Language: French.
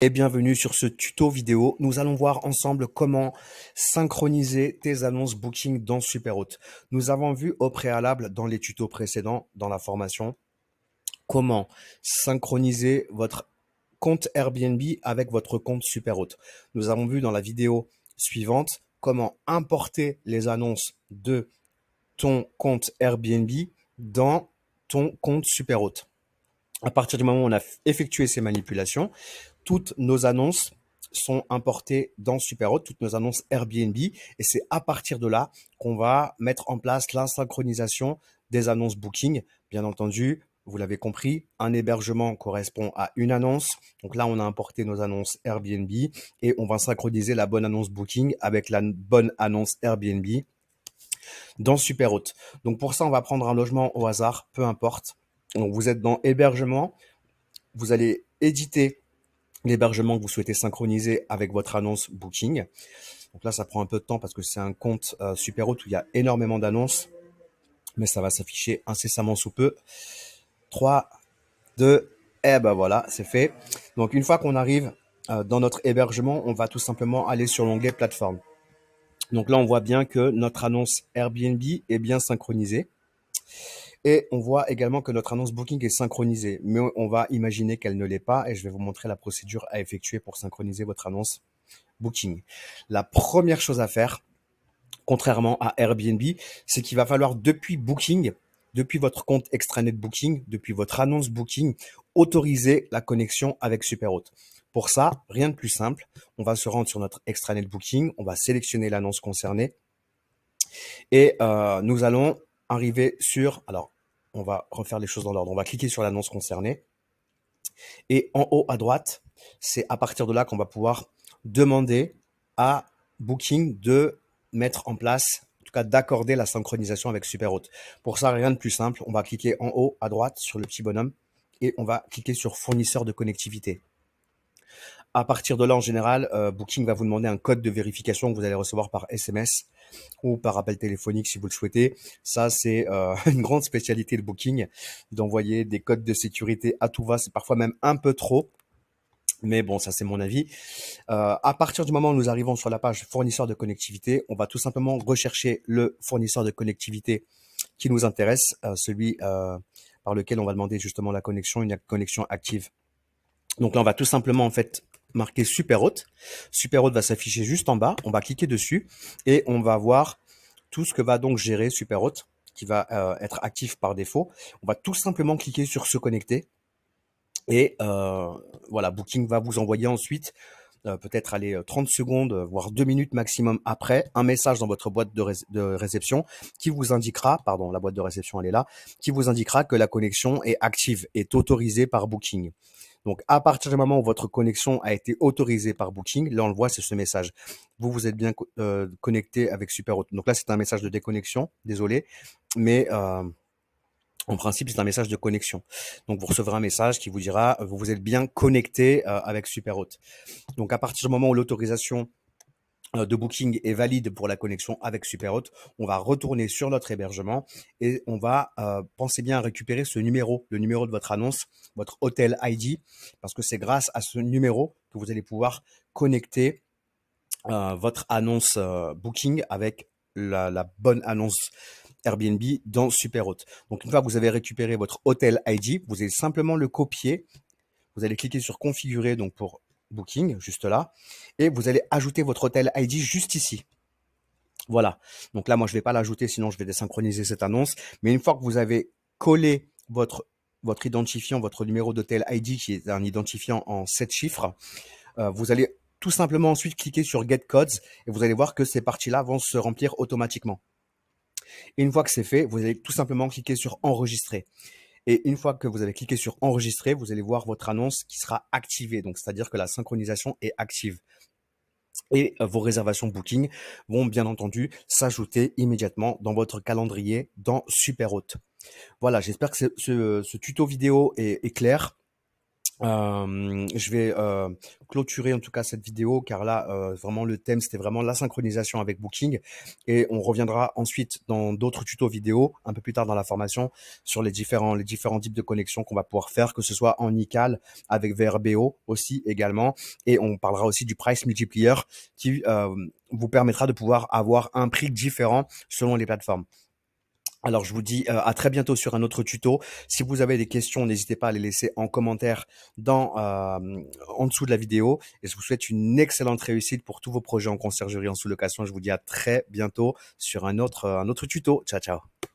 Et bienvenue sur ce tuto vidéo. Nous allons voir ensemble comment synchroniser tes annonces booking dans Superhot. Nous avons vu au préalable dans les tutos précédents, dans la formation, comment synchroniser votre compte Airbnb avec votre compte Superhot. Nous avons vu dans la vidéo suivante comment importer les annonces de ton compte Airbnb dans ton compte Superhot. À partir du moment où on a effectué ces manipulations, toutes nos annonces sont importées dans Superhot, toutes nos annonces Airbnb. Et c'est à partir de là qu'on va mettre en place synchronisation des annonces Booking. Bien entendu, vous l'avez compris, un hébergement correspond à une annonce. Donc là, on a importé nos annonces Airbnb et on va synchroniser la bonne annonce Booking avec la bonne annonce Airbnb dans Superhot. Donc pour ça, on va prendre un logement au hasard, peu importe. Donc vous êtes dans hébergement, vous allez éditer l'hébergement que vous souhaitez synchroniser avec votre annonce Booking. Donc là, ça prend un peu de temps parce que c'est un compte euh, super haut où il y a énormément d'annonces, mais ça va s'afficher incessamment sous peu. 3, 2, et ben voilà, c'est fait. Donc une fois qu'on arrive euh, dans notre hébergement, on va tout simplement aller sur l'onglet plateforme. Donc là, on voit bien que notre annonce Airbnb est bien synchronisée. Et on voit également que notre annonce Booking est synchronisée, mais on va imaginer qu'elle ne l'est pas et je vais vous montrer la procédure à effectuer pour synchroniser votre annonce Booking. La première chose à faire, contrairement à Airbnb, c'est qu'il va falloir depuis Booking, depuis votre compte extranet Booking, depuis votre annonce Booking, autoriser la connexion avec Superhôte. Pour ça, rien de plus simple, on va se rendre sur notre extranet Booking, on va sélectionner l'annonce concernée et euh, nous allons arriver sur, alors on va refaire les choses dans l'ordre, on va cliquer sur l'annonce concernée. Et en haut à droite, c'est à partir de là qu'on va pouvoir demander à Booking de mettre en place, en tout cas d'accorder la synchronisation avec Superhôte. Pour ça, rien de plus simple, on va cliquer en haut à droite sur le petit bonhomme et on va cliquer sur fournisseur de connectivité. À partir de là, en général, euh, Booking va vous demander un code de vérification que vous allez recevoir par SMS ou par appel téléphonique si vous le souhaitez. Ça, c'est euh, une grande spécialité de Booking, d'envoyer des codes de sécurité à tout va. C'est parfois même un peu trop. Mais bon, ça c'est mon avis. Euh, à partir du moment où nous arrivons sur la page fournisseur de connectivité, on va tout simplement rechercher le fournisseur de connectivité qui nous intéresse, celui par lequel on va demander justement la connexion, une connexion active. Donc là, on va tout simplement en fait marqué Super Hot. Super Hot va s'afficher juste en bas. On va cliquer dessus et on va voir tout ce que va donc gérer Super qui va euh, être actif par défaut. On va tout simplement cliquer sur se connecter et euh, voilà, Booking va vous envoyer ensuite euh, peut-être aller 30 secondes, voire 2 minutes maximum après, un message dans votre boîte de, de, réception qui vous indiquera, pardon, la boîte de réception elle est là, qui vous indiquera que la connexion est active, est autorisée par Booking. Donc, à partir du moment où votre connexion a été autorisée par Booking, là, on le voit, c'est ce message. Vous, vous êtes bien euh, connecté avec SuperHot. Donc là, c'est un message de déconnexion, désolé, mais euh, en principe, c'est un message de connexion. Donc, vous recevrez un message qui vous dira, vous vous êtes bien connecté euh, avec SuperHot. Donc, à partir du moment où l'autorisation euh, de booking est valide pour la connexion avec Superhot, on va retourner sur notre hébergement et on va euh, penser bien à récupérer ce numéro, le numéro de votre annonce, votre hôtel ID, parce que c'est grâce à ce numéro que vous allez pouvoir connecter euh, votre annonce booking avec la, bonne annonce Airbnb dans Superhot. Donc une fois que vous avez récupéré votre hôtel ID, vous allez simplement le copier. Vous allez cliquer sur configurer donc pour Booking, juste là, et vous allez ajouter votre hôtel ID juste ici. Voilà. Donc là, moi, je ne vais pas l'ajouter, sinon je vais désynchroniser cette annonce. Mais une fois que vous avez collé votre, votre identifiant, votre numéro d'hôtel ID, qui est un identifiant en 7 chiffres, euh, vous allez tout simplement ensuite cliquer sur Get Codes et vous allez voir que ces parties-là vont se remplir automatiquement. une fois que c'est fait, vous allez tout simplement cliquer sur Enregistrer. Et une fois que vous avez cliqué sur enregistrer, vous allez voir votre annonce qui sera activée. Donc, c'est-à-dire que la synchronisation est active. Et euh, vos réservations Booking vont bien entendu s'ajouter immédiatement dans votre calendrier dans Superhot. Voilà, j'espère que ce, tuto vidéo est, est clair. Euh, je vais euh, clôturer en tout cas cette vidéo car là euh, vraiment le thème c'était vraiment la synchronisation avec Booking et on reviendra ensuite dans d'autres tutos vidéo un peu plus tard dans la formation sur les différents les différents types de connexions qu'on va pouvoir faire que ce soit en ICAL avec VRBO aussi également et on parlera aussi du price multiplier qui euh, vous permettra de pouvoir avoir un prix différent selon les plateformes. Alors je vous dis euh, à très bientôt sur un autre tuto. Si vous avez des questions, n'hésitez pas à les laisser en commentaire dans euh, en dessous de la vidéo. Et je vous souhaite une excellente réussite pour tous vos projets en conciergerie en sous-location. Je vous dis à très bientôt sur un autre un autre tuto. Ciao ciao.